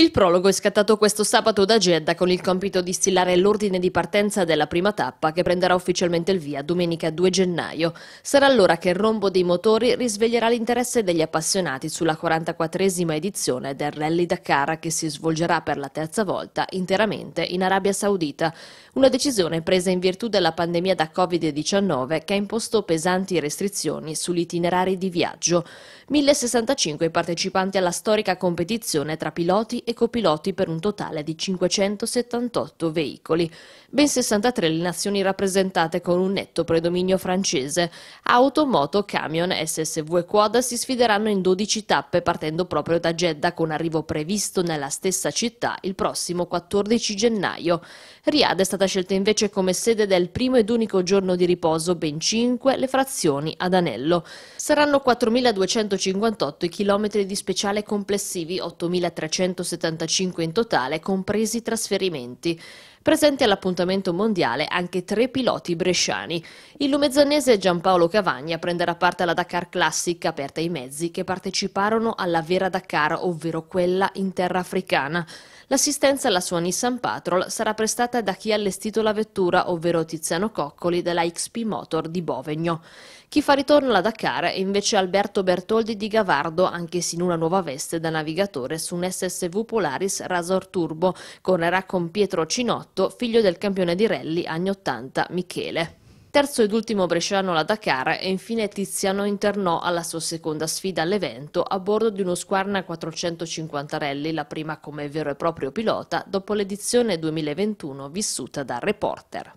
Il prologo è scattato questo sabato da Jeddah con il compito di stilare l'ordine di partenza della prima tappa che prenderà ufficialmente il via domenica 2 gennaio. Sarà allora che il rombo dei motori risveglierà l'interesse degli appassionati sulla 44esima edizione del Rally Dakar che si svolgerà per la terza volta interamente in Arabia Saudita. Una decisione presa in virtù della pandemia da Covid-19 che ha imposto pesanti restrizioni sugli itinerari di viaggio. 1065 partecipanti alla storica competizione tra piloti e copiloti per un totale di 578 veicoli. Ben 63 le nazioni rappresentate con un netto predominio francese. Auto, moto, camion, SSV e quad si sfideranno in 12 tappe partendo proprio da Jeddah con arrivo previsto nella stessa città il prossimo 14 gennaio. Riyadh è stata scelta invece come sede del primo ed unico giorno di riposo, ben 5 le frazioni ad anello. Saranno 4.258 i chilometri di speciale complessivi, 8.370 175 in totale, compresi i trasferimenti. Presenti all'appuntamento mondiale anche tre piloti bresciani. Il lumezzanese Giampaolo Cavagna prenderà parte alla Dakar Classic aperta ai mezzi che parteciparono alla vera Dakar, ovvero quella in terra africana. L'assistenza alla sua Nissan Patrol sarà prestata da chi ha allestito la vettura, ovvero Tiziano Coccoli della XP Motor di Bovegno. Chi fa ritorno alla Dakar è invece Alberto Bertoldi di Gavardo, anche se in una nuova veste da navigatore su un SSV Polaris Razor Turbo. Correrà con Pietro Cinotto Cotto, figlio del campione di rally anni 80 Michele. Terzo ed ultimo bresciano alla Dakar e infine Tiziano internò alla sua seconda sfida all'evento a bordo di uno Squarna 450 Rally, la prima come vero e proprio pilota dopo l'edizione 2021 vissuta da reporter.